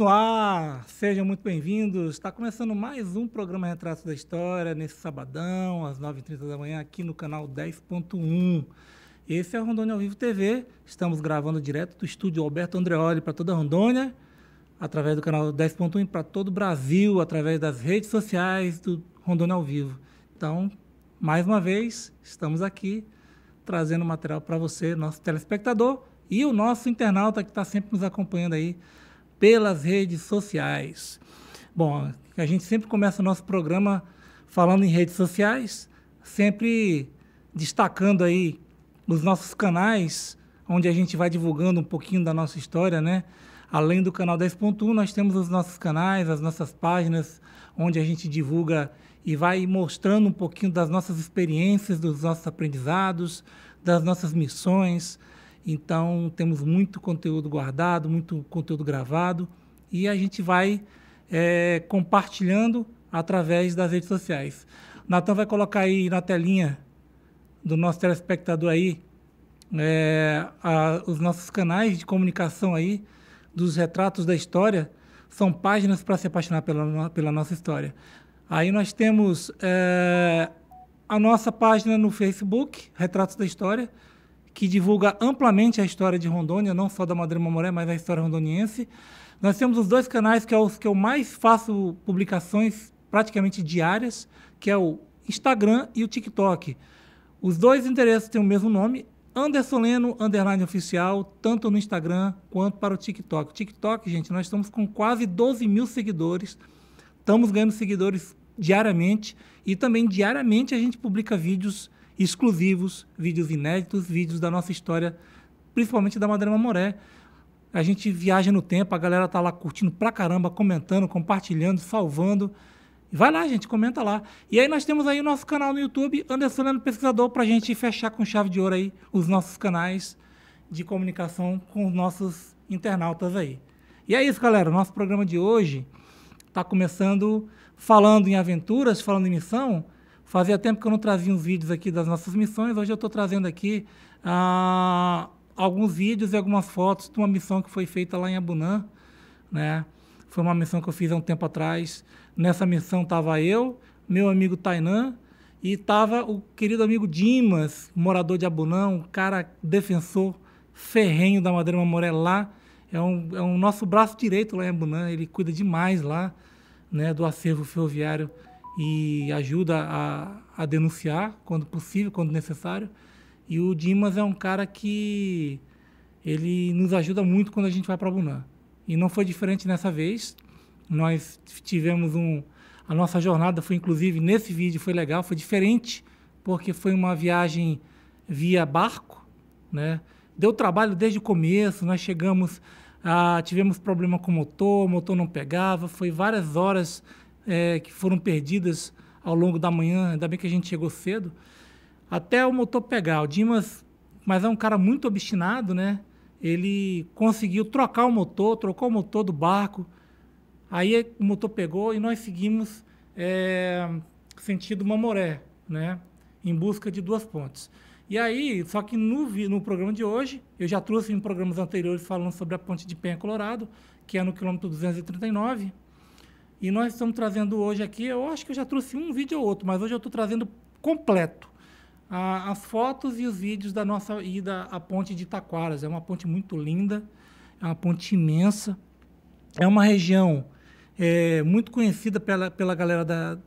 no ar, ah, sejam muito bem-vindos. Está começando mais um programa Retratos da História, nesse sabadão, às 9h30 da manhã, aqui no canal 10.1. Esse é o Rondônia ao Vivo TV. Estamos gravando direto do estúdio Alberto Andreoli para toda a Rondônia, através do canal 10.1 para todo o Brasil, através das redes sociais do Rondônia ao Vivo. Então, mais uma vez, estamos aqui trazendo material para você, nosso telespectador e o nosso internauta que está sempre nos acompanhando aí pelas redes sociais. Bom, a gente sempre começa o nosso programa falando em redes sociais, sempre destacando aí os nossos canais, onde a gente vai divulgando um pouquinho da nossa história, né? Além do canal 10.1, nós temos os nossos canais, as nossas páginas, onde a gente divulga e vai mostrando um pouquinho das nossas experiências, dos nossos aprendizados, das nossas missões, então, temos muito conteúdo guardado, muito conteúdo gravado e a gente vai é, compartilhando através das redes sociais. Natan vai colocar aí na telinha do nosso telespectador aí é, a, os nossos canais de comunicação aí dos retratos da história são páginas para se apaixonar pela, pela nossa história. Aí nós temos é, a nossa página no Facebook, Retratos da História, que divulga amplamente a história de Rondônia, não só da Madre Mamoré, mas a história rondoniense. Nós temos os dois canais que é os que eu mais faço publicações praticamente diárias, que é o Instagram e o TikTok. Os dois endereços têm o mesmo nome, Anderson Leno, underline oficial, tanto no Instagram quanto para o TikTok. TikTok, gente, nós estamos com quase 12 mil seguidores, estamos ganhando seguidores diariamente e também diariamente a gente publica vídeos exclusivos, vídeos inéditos, vídeos da nossa história, principalmente da Madrema Moré. A gente viaja no tempo, a galera tá lá curtindo pra caramba, comentando, compartilhando, salvando. Vai lá, gente, comenta lá. E aí nós temos aí o nosso canal no YouTube, Anderson Leandro Pesquisador, para a gente fechar com chave de ouro aí os nossos canais de comunicação com os nossos internautas aí. E é isso, galera. Nosso programa de hoje está começando falando em aventuras, falando em missão, Fazia tempo que eu não trazia uns vídeos aqui das nossas missões, hoje eu estou trazendo aqui ah, alguns vídeos e algumas fotos de uma missão que foi feita lá em Abunã, né? Foi uma missão que eu fiz há um tempo atrás. Nessa missão estava eu, meu amigo Tainan, e estava o querido amigo Dimas, morador de Abunã, um cara defensor ferrenho da Madeira Mamoré lá. É um, é um nosso braço direito lá em Abunã, ele cuida demais lá, né, do acervo ferroviário e ajuda a, a denunciar quando possível, quando necessário. E o Dimas é um cara que ele nos ajuda muito quando a gente vai para Bunã. E não foi diferente nessa vez. Nós tivemos um a nossa jornada foi inclusive nesse vídeo foi legal, foi diferente porque foi uma viagem via barco, né? Deu trabalho desde o começo, nós chegamos, ah, tivemos problema com o motor, o motor não pegava, foi várias horas é, que foram perdidas ao longo da manhã, ainda bem que a gente chegou cedo, até o motor pegar. O Dimas, mas é um cara muito obstinado, né? Ele conseguiu trocar o motor, trocou o motor do barco, aí o motor pegou e nós seguimos é, sentido Mamoré, né? Em busca de duas pontes. E aí, só que no, no programa de hoje, eu já trouxe em programas anteriores falando sobre a ponte de Penha Colorado, que é no quilômetro 239, e nós estamos trazendo hoje aqui, eu acho que eu já trouxe um vídeo ou outro, mas hoje eu estou trazendo completo a, as fotos e os vídeos da nossa ida à ponte de Taquaras. É uma ponte muito linda, é uma ponte imensa. É uma região é, muito conhecida pela, pela galera da,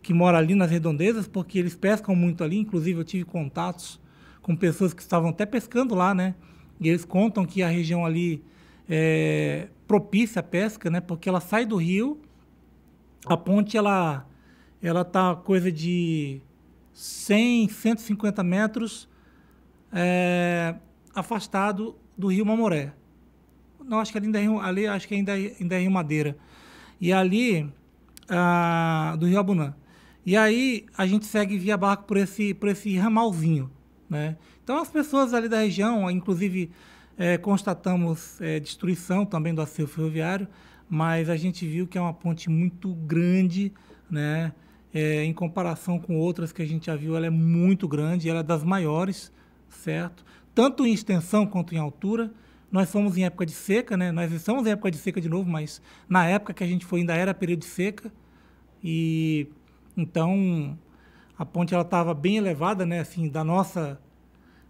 que mora ali nas redondezas, porque eles pescam muito ali. Inclusive, eu tive contatos com pessoas que estavam até pescando lá, né? E eles contam que a região ali é, propícia à pesca, né? Porque ela sai do rio, a ponte ela ela tá coisa de 100, 150 metros é, afastado do rio Mamoré. Não, acho que ainda é rio, ali acho que ainda, é, ainda é rio Madeira. E ali ah, do rio Abunã. E aí a gente segue via barco por esse por esse ramalzinho, né? Então as pessoas ali da região, inclusive é, constatamos é, destruição também do acervo ferroviário, mas a gente viu que é uma ponte muito grande, né? É, em comparação com outras que a gente já viu, ela é muito grande, ela é das maiores, certo? Tanto em extensão quanto em altura. Nós fomos em época de seca, né? Nós estamos em época de seca de novo, mas na época que a gente foi ainda era período de seca. E então a ponte ela estava bem elevada, né? Assim, da nossa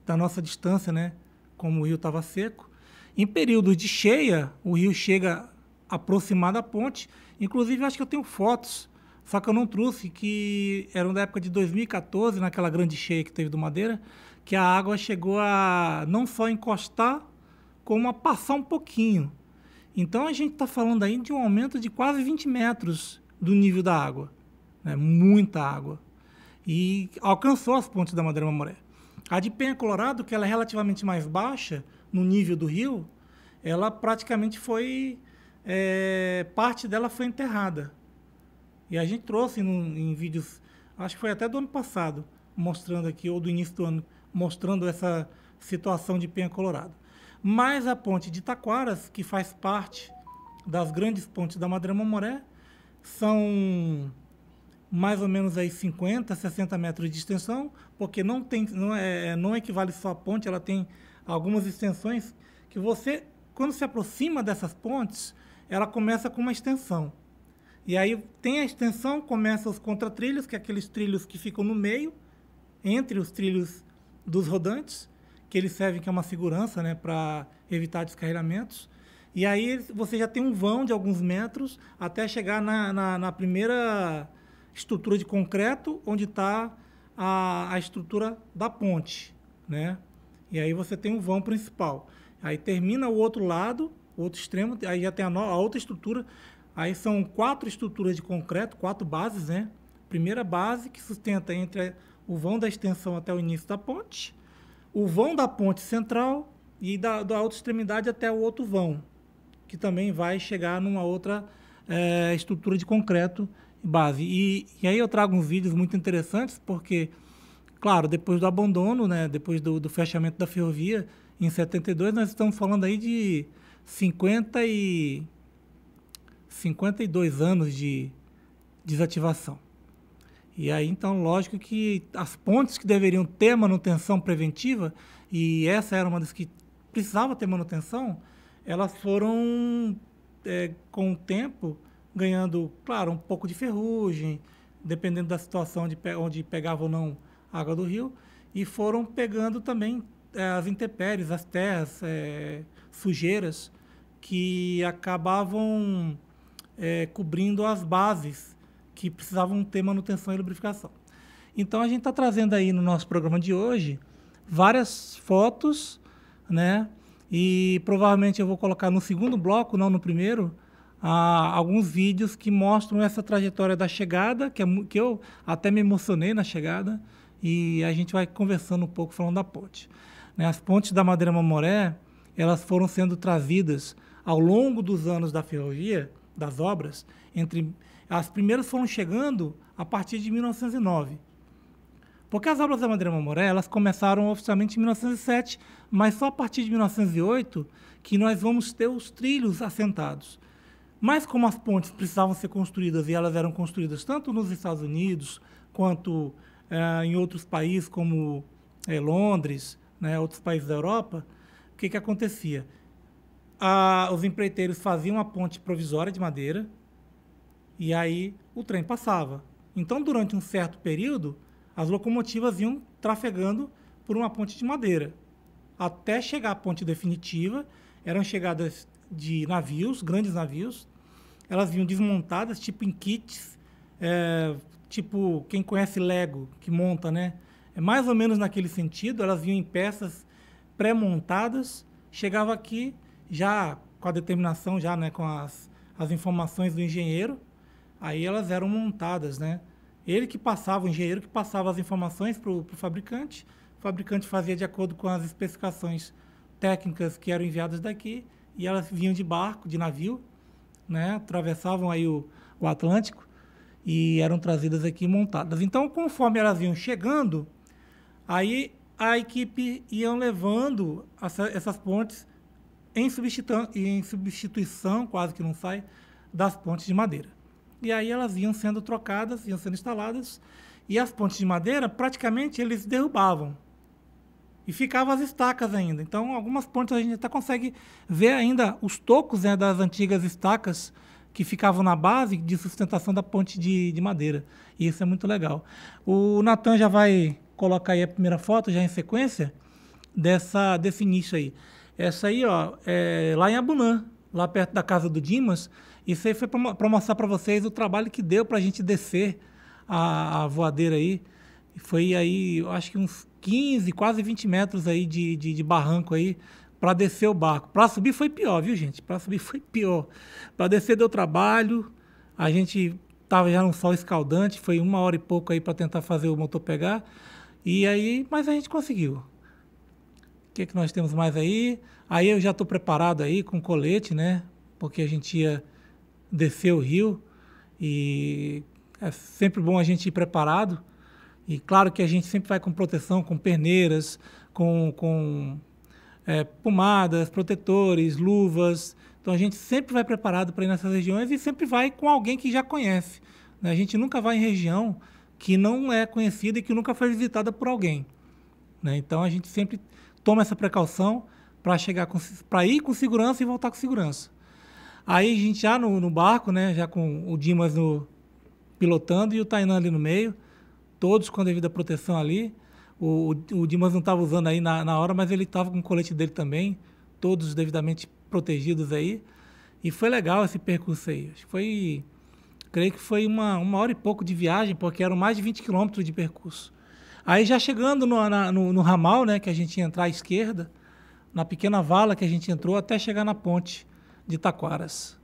da nossa distância, né? como o rio estava seco. Em períodos de cheia, o rio chega aproximado da ponte. Inclusive, acho que eu tenho fotos, só que eu não trouxe, que eram da época de 2014, naquela grande cheia que teve do Madeira, que a água chegou a não só encostar, como a passar um pouquinho. Então, a gente está falando aí de um aumento de quase 20 metros do nível da água. Né? Muita água. E alcançou as pontes da Madeira Mamoré. A de Penha Colorado, que ela é relativamente mais baixa no nível do rio, ela praticamente foi. É, parte dela foi enterrada. E a gente trouxe num, em vídeos, acho que foi até do ano passado, mostrando aqui, ou do início do ano, mostrando essa situação de Penha Colorado. Mas a ponte de Taquaras, que faz parte das grandes pontes da Madre Moré, são mais ou menos aí 50, 60 metros de extensão, porque não, tem, não, é, é, não equivale só à ponte, ela tem algumas extensões que você, quando se aproxima dessas pontes, ela começa com uma extensão. E aí tem a extensão, começa os contratrilhos, que é aqueles trilhos que ficam no meio, entre os trilhos dos rodantes, que eles servem que é uma segurança, né, para evitar descarrilamentos. E aí você já tem um vão de alguns metros até chegar na, na, na primeira estrutura de concreto onde está a, a estrutura da ponte, né? E aí você tem o um vão principal. Aí termina o outro lado, o outro extremo, aí já tem a, no, a outra estrutura. Aí são quatro estruturas de concreto, quatro bases, né? Primeira base que sustenta entre o vão da extensão até o início da ponte, o vão da ponte central e da, da outra extremidade até o outro vão, que também vai chegar numa outra é, estrutura de concreto base. E, e aí eu trago uns vídeos muito interessantes, porque, claro, depois do abandono, né, depois do, do fechamento da ferrovia, em 72, nós estamos falando aí de 50 e 52 anos de desativação. E aí, então, lógico que as pontes que deveriam ter manutenção preventiva, e essa era uma das que precisava ter manutenção, elas foram, é, com o tempo, ganhando, claro, um pouco de ferrugem, dependendo da situação de pe onde pegava ou não água do rio, e foram pegando também é, as intempéries, as terras, é, sujeiras, que acabavam é, cobrindo as bases que precisavam ter manutenção e lubrificação. Então a gente está trazendo aí no nosso programa de hoje várias fotos, né? E provavelmente eu vou colocar no segundo bloco, não no primeiro, ah, alguns vídeos que mostram essa trajetória da chegada, que, é, que eu até me emocionei na chegada, e a gente vai conversando um pouco falando da ponte. Né, as pontes da Madeira Mamoré, elas foram sendo trazidas ao longo dos anos da ferrovia, das obras, entre as primeiras foram chegando a partir de 1909. Porque as obras da Madeira Mamoré, elas começaram oficialmente em 1907, mas só a partir de 1908 que nós vamos ter os trilhos assentados. Mas como as pontes precisavam ser construídas e elas eram construídas tanto nos Estados Unidos quanto eh, em outros países como eh, Londres, né, outros países da Europa, o que, que acontecia? Ah, os empreiteiros faziam uma ponte provisória de madeira e aí o trem passava. Então, durante um certo período, as locomotivas iam trafegando por uma ponte de madeira até chegar à ponte definitiva. Eram chegadas de navios, grandes navios. Elas vinham desmontadas, tipo em kits, é, tipo quem conhece Lego, que monta, né? É mais ou menos naquele sentido. Elas vinham em peças pré-montadas, chegava aqui já com a determinação, já né, com as, as informações do engenheiro, aí elas eram montadas, né? Ele que passava, o engenheiro que passava as informações para o fabricante, o fabricante fazia de acordo com as especificações técnicas que eram enviadas daqui, e elas vinham de barco, de navio, né? atravessavam aí o, o Atlântico e eram trazidas aqui montadas. Então, conforme elas iam chegando, aí a equipe iam levando essa, essas pontes em, em substituição, quase que não sai, das pontes de madeira. E aí elas iam sendo trocadas, iam sendo instaladas, e as pontes de madeira praticamente eles derrubavam e ficavam as estacas ainda. Então, algumas pontes a gente até consegue ver ainda os tocos né, das antigas estacas que ficavam na base de sustentação da ponte de, de madeira. E isso é muito legal. O Natan já vai colocar aí a primeira foto, já em sequência, dessa, desse nicho aí. Essa aí, ó, é lá em Abunã, lá perto da casa do Dimas. Isso aí foi para mostrar para vocês o trabalho que deu para a gente descer a, a voadeira aí. Foi aí, acho que uns 15, quase 20 metros aí de, de, de barranco aí para descer o barco. Para subir foi pior, viu, gente? Para subir foi pior. Para descer deu trabalho. A gente tava já num sol escaldante, foi uma hora e pouco aí para tentar fazer o motor pegar. E aí, mas a gente conseguiu. O que é que nós temos mais aí? Aí eu já estou preparado aí com colete, né? Porque a gente ia descer o rio e é sempre bom a gente ir preparado. E claro que a gente sempre vai com proteção, com perneiras, com, com é, pomadas, protetores, luvas. Então a gente sempre vai preparado para ir nessas regiões e sempre vai com alguém que já conhece. Né? A gente nunca vai em região que não é conhecida e que nunca foi visitada por alguém. Né? Então a gente sempre toma essa precaução para chegar para ir com segurança e voltar com segurança. Aí a gente já no, no barco, né, já com o Dimas no, pilotando e o Tainan ali no meio, todos com a devida proteção ali. O, o, Dimas não estava usando aí na, na hora, mas ele estava com o colete dele também, todos devidamente protegidos aí. E foi legal esse percurso aí. Acho que foi, creio que foi uma, uma hora e pouco de viagem, porque eram mais de 20 quilômetros de percurso. Aí já chegando no, na, no, no, ramal, né, que a gente ia entrar à esquerda, na pequena vala que a gente entrou até chegar na ponte de Taquaras,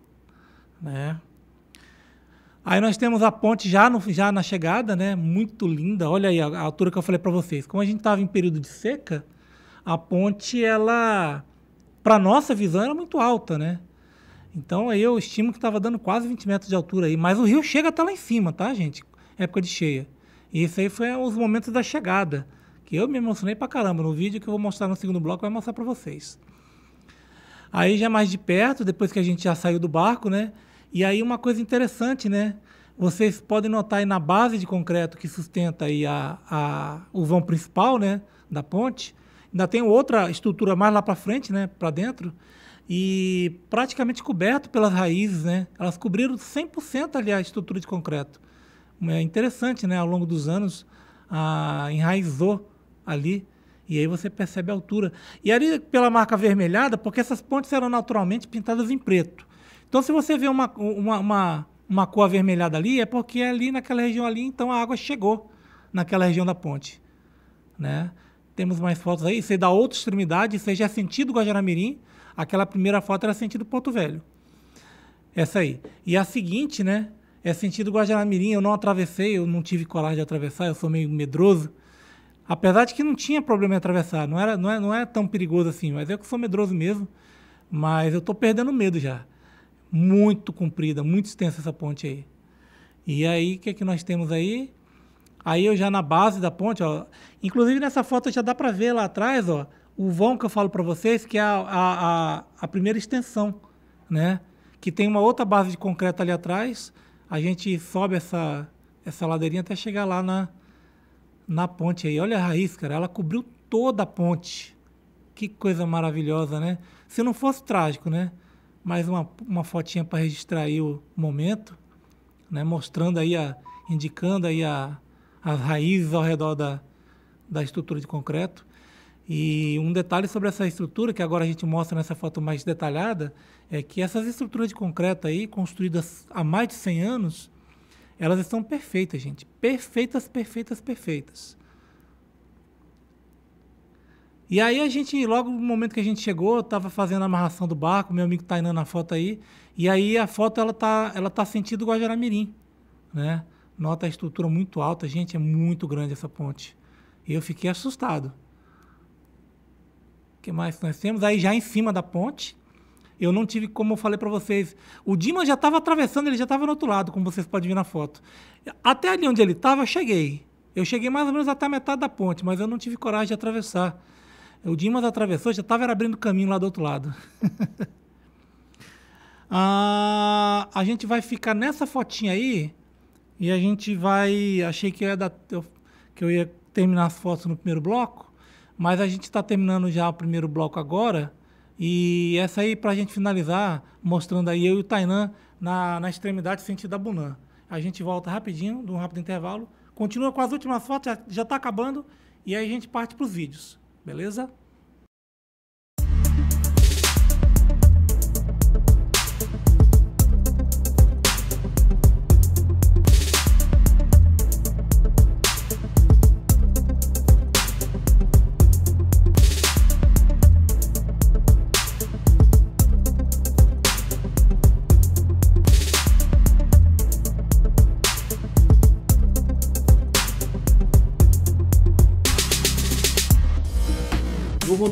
né? Aí nós temos a ponte já, no, já na chegada, né? Muito linda. Olha aí a, a altura que eu falei para vocês. Como a gente estava em período de seca, a ponte, ela, para nossa visão, era muito alta, né? Então aí eu estimo que estava dando quase 20 metros de altura aí. Mas o rio chega até lá em cima, tá, gente? Época de cheia. E isso aí foi os momentos da chegada, que eu me emocionei pra caramba. No vídeo que eu vou mostrar no segundo bloco, vou mostrar para vocês. Aí já mais de perto, depois que a gente já saiu do barco, né? E aí uma coisa interessante, né? Vocês podem notar aí na base de concreto que sustenta aí a, a, o vão principal, né, da ponte, ainda tem outra estrutura mais lá para frente, né, para dentro, e praticamente coberto pelas raízes, né? Elas cobriram 100% ali a estrutura de concreto. É interessante, né? Ao longo dos anos, a, enraizou ali. E aí você percebe a altura. E ali pela marca avermelhada, porque essas pontes eram naturalmente pintadas em preto. Então, se você vê uma, uma, uma, uma cor avermelhada ali, é porque é ali naquela região ali, então a água chegou naquela região da ponte. Né? Temos mais fotos aí. Isso aí é da outra extremidade, isso já é sentido Guajaramirim. Aquela primeira foto era sentido Porto Velho. Essa aí. E a seguinte, né? É sentido Guajaramirim. Eu não atravessei, eu não tive coragem de atravessar, eu sou meio medroso. Apesar de que não tinha problema em atravessar, não, era, não, é, não é tão perigoso assim, mas eu que sou medroso mesmo. Mas eu estou perdendo medo já muito comprida, muito extensa essa ponte aí. E aí, o que é que nós temos aí? Aí eu já na base da ponte, ó, inclusive nessa foto já dá para ver lá atrás, ó, o vão que eu falo para vocês, que é a, a, a, a, primeira extensão, né? Que tem uma outra base de concreto ali atrás. A gente sobe essa, essa ladeirinha até chegar lá na, na ponte aí. Olha a raiz, cara, ela cobriu toda a ponte. Que coisa maravilhosa, né? Se não fosse trágico, né? mais uma, uma fotinha para registrar aí o momento, né? mostrando aí, a, indicando aí a, as raízes ao redor da, da estrutura de concreto. E um detalhe sobre essa estrutura, que agora a gente mostra nessa foto mais detalhada, é que essas estruturas de concreto aí, construídas há mais de 100 anos, elas estão perfeitas, gente. Perfeitas, perfeitas, perfeitas. E aí a gente, logo no momento que a gente chegou, eu tava fazendo a amarração do barco, meu amigo Tainan na foto aí, e aí a foto ela tá, ela tá sentido Guajaramirim, né? Nota a estrutura muito alta, gente, é muito grande essa ponte. E eu fiquei assustado. O que mais nós temos? Aí já em cima da ponte, eu não tive, como eu falei para vocês, o Dima já estava atravessando, ele já estava no outro lado, como vocês podem ver na foto. Até ali onde ele estava, eu cheguei. Eu cheguei mais ou menos até a metade da ponte, mas eu não tive coragem de atravessar o Dimas atravessou, já estava abrindo caminho lá do outro lado. ah, a gente vai ficar nessa fotinha aí e a gente vai. Achei que eu ia, dar, eu, que eu ia terminar as fotos no primeiro bloco, mas a gente está terminando já o primeiro bloco agora. E essa aí, para a gente finalizar, mostrando aí eu e o Tainan na, na extremidade sentido da Bunã. A gente volta rapidinho, de um rápido intervalo. Continua com as últimas fotos, já está acabando. E aí a gente parte para os vídeos. Beleza?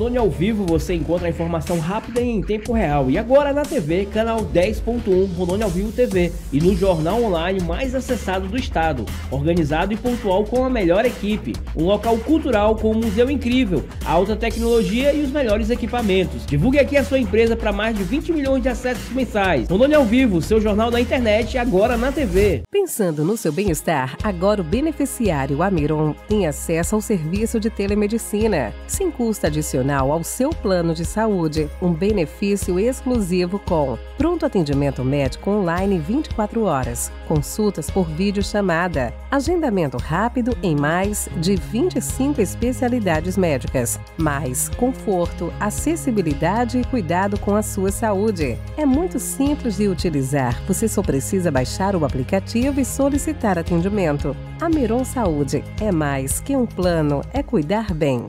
Amazônia ao vivo você encontra informação rápida e em tempo real. E agora na TV, canal 10.1 Rondônia ao vivo TV e no jornal online mais acessado do estado, organizado e pontual com a melhor equipe, um local cultural com um museu incrível, alta tecnologia e os melhores equipamentos. Divulgue aqui a sua empresa para mais de 20 milhões de acessos mensais. Rondônia ao vivo, seu jornal na internet agora na TV. Pensando no seu bem-estar, agora o beneficiário Amiron tem acesso ao serviço de telemedicina sem custo adicional adicional ao seu plano de saúde, um benefício exclusivo com pronto atendimento médico online 24 horas, consultas por videochamada, agendamento rápido em mais de 25 especialidades médicas, mais conforto, acessibilidade e cuidado com a sua saúde. É muito simples de utilizar, você só precisa baixar o aplicativo e solicitar atendimento. A Miron Saúde é mais que um plano, é cuidar bem.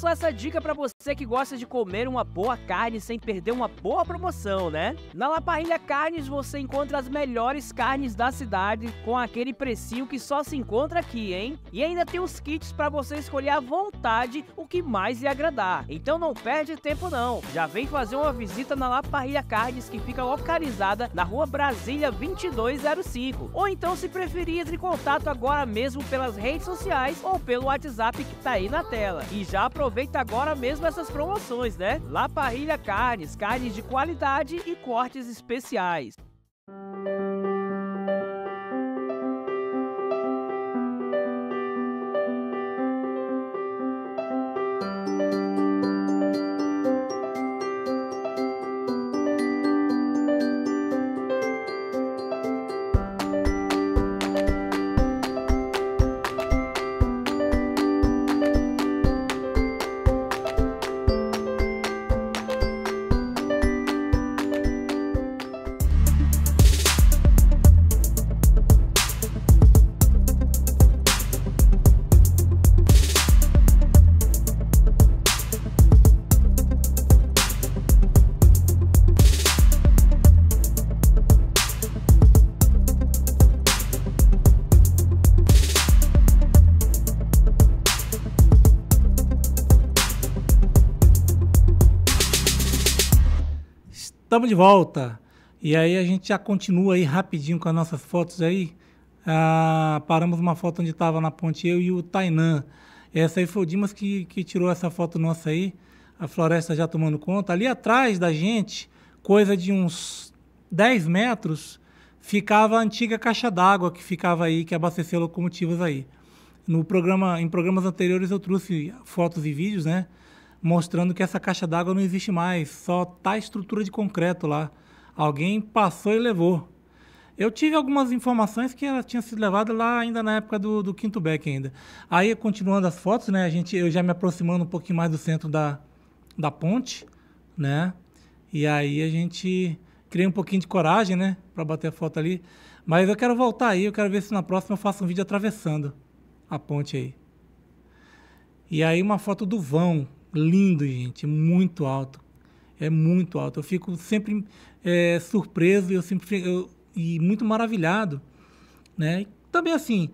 passo essa dica para você que gosta de comer uma boa carne sem perder uma boa promoção, né? Na La Parrilha Carnes você encontra as melhores carnes da cidade com aquele precinho que só se encontra aqui, hein? E ainda tem os kits para você escolher à vontade o que mais lhe agradar. Então não perde tempo não. Já vem fazer uma visita na La Parrilha Carnes que fica localizada na Rua Brasília 2205. Ou então se preferir entre em contato agora mesmo pelas redes sociais ou pelo WhatsApp que tá aí na tela. E já aproveita aproveita agora mesmo essas promoções, né? La Parrilha Carnes, carnes de qualidade e cortes especiais. estamos de volta. E aí a gente já continua aí rapidinho com as nossas fotos aí. Ah, paramos uma foto onde estava na ponte eu e o Tainan. Essa aí foi o Dimas que, que tirou essa foto nossa aí. A floresta já tomando conta. Ali atrás da gente, coisa de uns 10 metros, ficava a antiga caixa d'água que ficava aí, que abastecia locomotivas aí. No programa, em programas anteriores eu trouxe fotos e vídeos, né? mostrando que essa caixa d'água não existe mais, só tá estrutura de concreto lá. Alguém passou e levou. Eu tive algumas informações que ela tinha sido levada lá ainda na época do, do Quinto Beck ainda. Aí, continuando as fotos, né, a gente, eu já me aproximando um pouquinho mais do centro da, da ponte, né? E aí a gente criei um pouquinho de coragem, né, para bater a foto ali. Mas eu quero voltar aí, eu quero ver se na próxima eu faço um vídeo atravessando a ponte aí. E aí uma foto do vão, lindo, gente, é muito alto. É muito alto. Eu fico sempre é, surpreso eu sempre, eu, e muito maravilhado. Né? Também assim,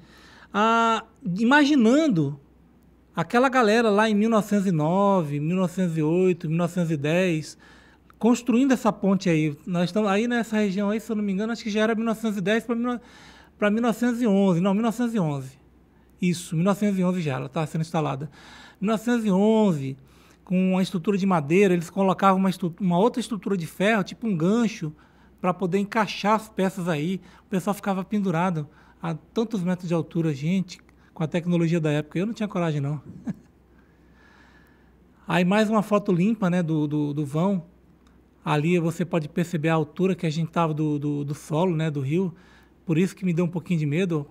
a, imaginando aquela galera lá em 1909, 1908, 1910, construindo essa ponte aí. Nós estamos aí nessa região aí, se eu não me engano, acho que já era 1910 para 1911. Não, 1911. Isso, 1911 já, ela está sendo instalada. 1911 com uma estrutura de madeira, eles colocavam uma, uma outra estrutura de ferro, tipo um gancho, para poder encaixar as peças aí. O pessoal ficava pendurado a tantos metros de altura, gente, com a tecnologia da época. Eu não tinha coragem, não. aí mais uma foto limpa né, do, do, do, vão. Ali você pode perceber a altura que a gente estava do, do, do solo, né, do rio. Por isso que me deu um pouquinho de medo.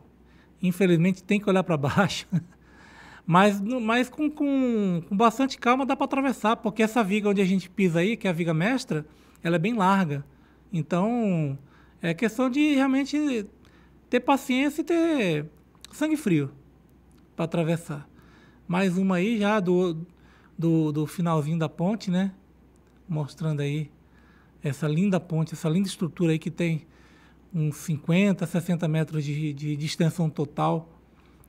Infelizmente tem que olhar para baixo. Mas, mas com, com, com bastante calma dá para atravessar, porque essa viga onde a gente pisa aí, que é a viga mestra, ela é bem larga. Então, é questão de realmente ter paciência e ter sangue frio para atravessar. Mais uma aí já do, do, do finalzinho da ponte, né? Mostrando aí essa linda ponte, essa linda estrutura aí que tem uns 50, 60 metros de, de, de extensão total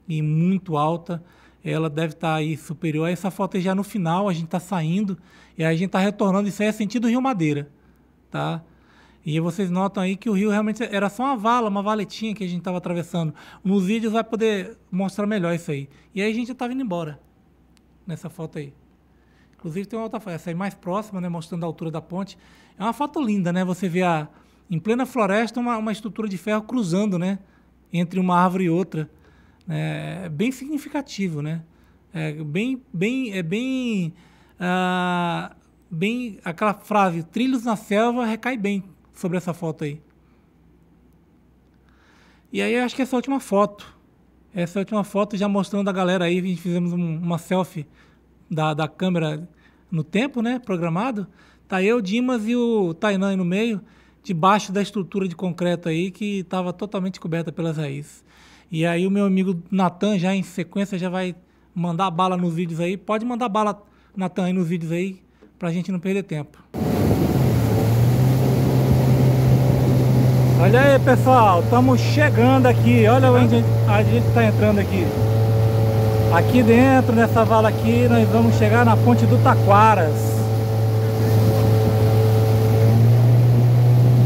e muito alta ela deve estar tá aí superior. Essa foto aí já no final, a gente está saindo e a gente está retornando. Isso aí é sentido Rio Madeira, tá? E vocês notam aí que o rio realmente era só uma vala, uma valetinha que a gente estava atravessando. Nos vídeos vai poder mostrar melhor isso aí. E aí a gente já estava indo embora nessa foto aí. Inclusive tem uma outra foto, essa aí mais próxima, né, mostrando a altura da ponte. É uma foto linda, né? Você vê a, em plena floresta uma, uma estrutura de ferro cruzando, né? Entre uma árvore e outra é, bem significativo, né? É bem, bem, é bem, ah, bem aquela frase, trilhos na selva recai bem sobre essa foto aí. E aí acho que essa última foto, essa última foto já mostrando a galera aí, a gente fizemos um, uma selfie da, da câmera no tempo, né, programado. Tá eu, Dimas e o Tainan aí no meio, debaixo da estrutura de concreto aí que estava totalmente coberta pelas raízes. E aí o meu amigo Natan já em sequência já vai mandar bala nos vídeos aí. Pode mandar bala, Natan, aí nos vídeos aí, pra gente não perder tempo. Olha aí pessoal, estamos chegando aqui, olha onde a gente está entrando aqui. Aqui dentro, nessa vala aqui, nós vamos chegar na ponte do Taquaras.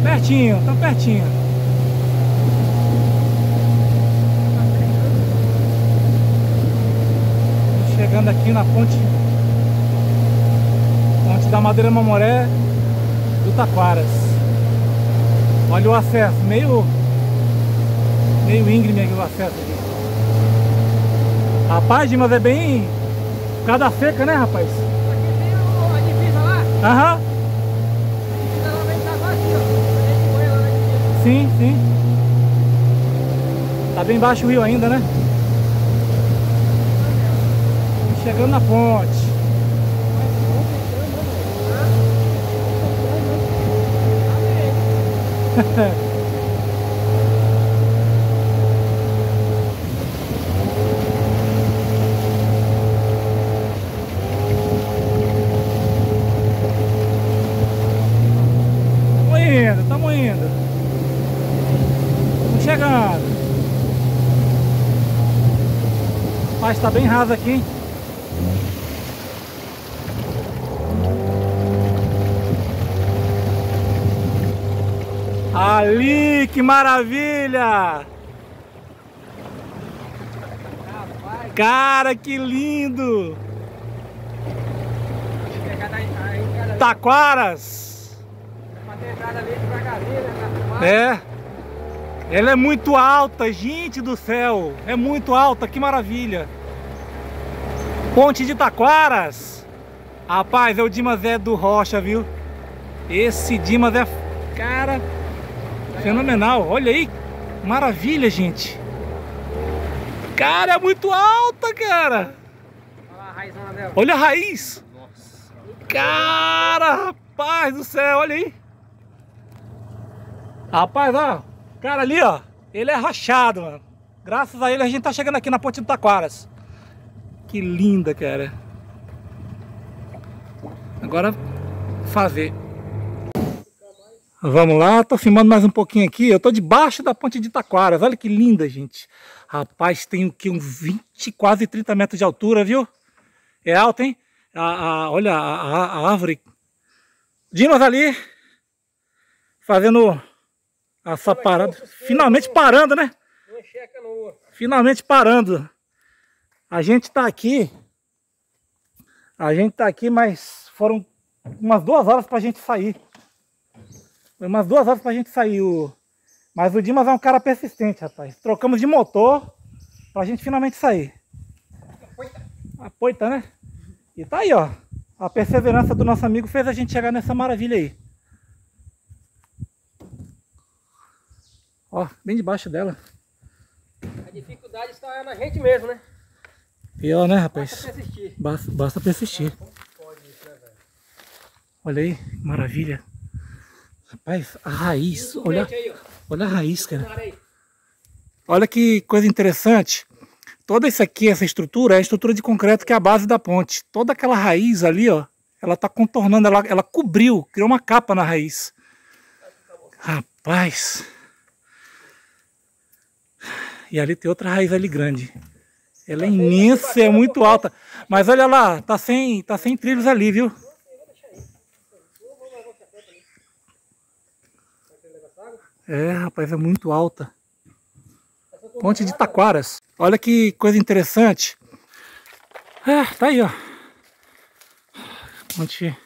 Pertinho, tão pertinho. chegando aqui na ponte Ponte da Madeira Mamoré do Taquaras Olha o acesso, meio meio íngreme aqui o acesso aqui. Rapaz, mas é bem por causa da seca, né rapaz? Aqui tem a divisa lá? Aham A divisa lá ó gente lá Sim, sim Tá bem baixo o rio ainda, né? chegando na ponte. Estamos indo, estamos indo. Tamo chegando. Mas está bem raso aqui, hein? Ali, que maravilha! Cara, que lindo! Taquaras! É. Ela é muito alta, gente do céu! É muito alta, que maravilha! Ponte de Taquaras! Rapaz, é o Dimas é do Rocha, viu? Esse Dimas é... Cara, Fenomenal, olha aí. Maravilha, gente. Cara, é muito alta, cara. Olha a raiz. Cara, rapaz do céu, olha aí. Rapaz, ó. Cara, ali, ó. Ele é rachado, mano. Graças a ele a gente tá chegando aqui na Ponte do Taquaras. Que linda, cara. Agora, fazer. Vamos lá, tô filmando mais um pouquinho aqui. Eu tô debaixo da ponte de Taquaras. Olha que linda, gente. Rapaz, tem o que? Um 20, quase 30 metros de altura, viu? É alta, hein? A, a, olha a, a, árvore. Dimas ali. Fazendo essa parada. Finalmente parando, né? Finalmente parando. A gente tá aqui. A gente tá aqui, mas foram umas duas horas pra gente sair. Foi umas duas horas pra gente sair. O... Mas o Dimas é um cara persistente, rapaz. Trocamos de motor pra gente finalmente sair. Apoita. poita, né? E tá aí, ó. A perseverança do nosso amigo fez a gente chegar nessa maravilha aí. Ó, bem debaixo dela. A dificuldade está na gente mesmo, né? Pior, né, rapaz? Basta persistir. Basta, basta persistir. Olha aí, maravilha. Rapaz, a raiz, olha, olha a raiz, cara. Olha que coisa interessante. Toda isso aqui, essa estrutura, é a estrutura de concreto que é a base da ponte. Toda aquela raiz ali, ó, ela tá contornando, ela, ela cobriu, criou uma capa na raiz. Rapaz. E ali tem outra raiz ali grande. Ela é tá imensa, tá é muito alta. Mas olha lá, tá sem, tá sem trilhos ali, viu? É, rapaz, é muito alta. Ponte de Taquaras. Olha que coisa interessante. É, tá aí, ó. Ponte,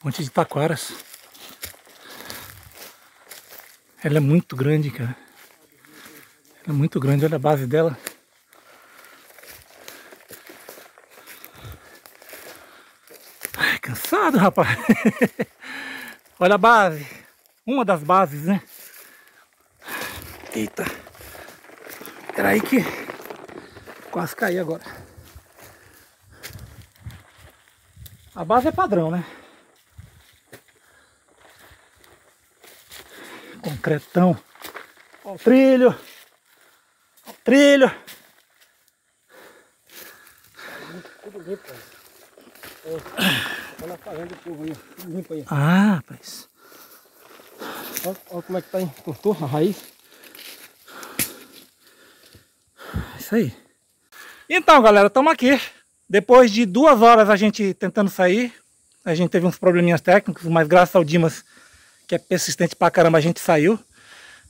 ponte de Taquaras. Ela é muito grande, cara. Ela é muito grande, olha a base dela. Ai, cansado, rapaz. olha a base uma das bases, né? Eita. Era aí que quase caí agora. A base é padrão, né? Concretão. Ó o trilho. Ó o trilho. Tudo limpo, Olha a tá fazenda do fogo aí. Tudo limpo aí. Ah, rapaz. Olha, olha como é que tá, encurtou Cortou a raiz. Isso aí. Então, galera, estamos aqui. Depois de duas horas a gente tentando sair, a gente teve uns probleminhas técnicos, mas graças ao Dimas, que é persistente pra caramba, a gente saiu.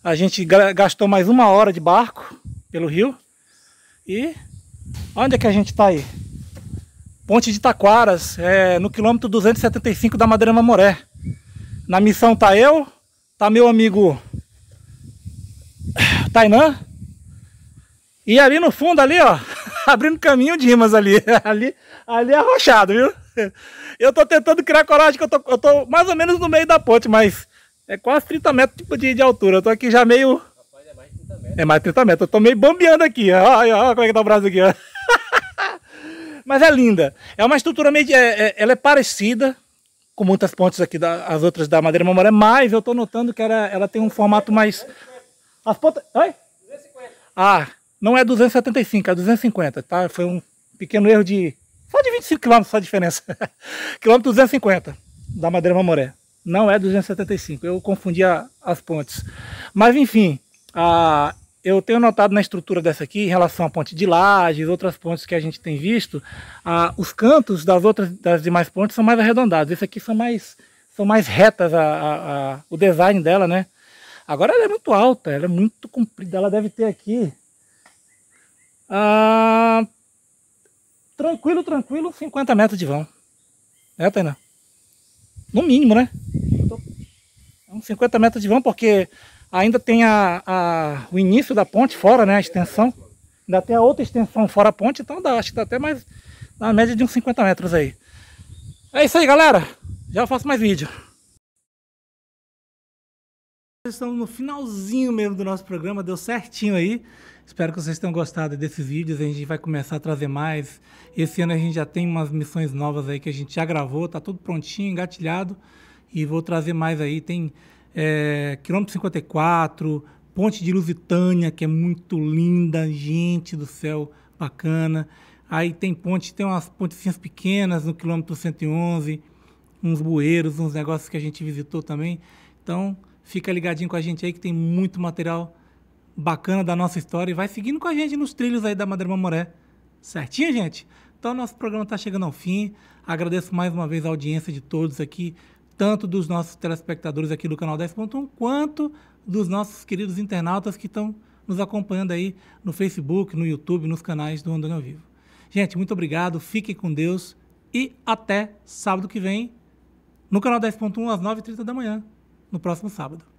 A gente gastou mais uma hora de barco pelo rio. E onde é que a gente tá aí? Ponte de Taquaras, é, no quilômetro 275 da Madeira Mamoré. Na missão tá eu, Tá meu amigo Tainan. E ali no fundo, ali, ó, abrindo caminho de rimas ali. ali, ali é arrochado, viu? Eu tô tentando criar coragem, que eu tô, eu tô mais ou menos no meio da ponte, mas é quase 30 metros tipo, de, de altura. Eu tô aqui já meio. Rapaz, é mais 30 metros. É mais 30 metros. Eu tô meio bombeando aqui. Olha, olha como é que tá o braço aqui, ó. mas é linda. É uma estrutura meio. De, é, é, ela é parecida com muitas pontes aqui, da, as outras da madeira mamoré, mas eu tô notando que era, ela tem um formato mais... As pontas... Oi? 250. Ah, não é 275, é 250, tá? Foi um pequeno erro de... Só de 25 quilômetros, só a diferença. quilômetro 250 da madeira mamoré. Não é 275, eu confundi a, as pontes. Mas enfim, a, eu tenho notado na estrutura dessa aqui, em relação à ponte de lajes, outras pontes que a gente tem visto, os cantos das outras das demais pontes são mais arredondados. Esse aqui são mais são mais retas a, a, a, o design dela, né? Agora ela é muito alta, ela é muito comprida, ela deve ter aqui tranquilo, tranquilo, 50 metros de vão. É, Tainá? No mínimo, né? É uns 50 metros de vão, porque Ainda tem a, a, o início da ponte fora, né? A extensão. Ainda tem a outra extensão fora a ponte, então dá, acho que dá até mais na média de uns 50 metros aí. É isso aí, galera. Já faço mais vídeo. Estamos no finalzinho mesmo do nosso programa, deu certinho aí. Espero que vocês tenham gostado desses vídeos. A gente vai começar a trazer mais. Esse ano a gente já tem umas missões novas aí que a gente já gravou, tá tudo prontinho, engatilhado. E vou trazer mais aí. Tem é, quilômetro 54, Ponte de Lusitânia, que é muito linda, gente do céu, bacana. Aí tem ponte, tem umas pontezinhas pequenas no quilômetro 111, uns bueiros, uns negócios que a gente visitou também. Então, fica ligadinho com a gente aí que tem muito material bacana da nossa história e vai seguindo com a gente nos trilhos aí da Madeira Mamoré. Certinho, gente? Então, nosso programa está chegando ao fim. Agradeço mais uma vez a audiência de todos aqui tanto dos nossos telespectadores aqui do canal 10.1, quanto dos nossos queridos internautas que estão nos acompanhando aí no Facebook, no YouTube, nos canais do Rondônia ao Vivo. Gente, muito obrigado, fiquem com Deus e até sábado que vem no canal 10.1 às 9h30 da manhã, no próximo sábado.